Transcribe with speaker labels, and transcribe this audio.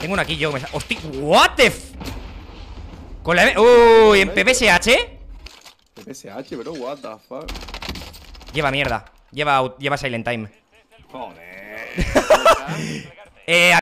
Speaker 1: Tengo una aquí yo me Hostia, what the Con la M Uy, en PPSH
Speaker 2: PPSH, bro, what the fuck
Speaker 1: Lleva mierda Lleva, lleva Silent Time Joder eh,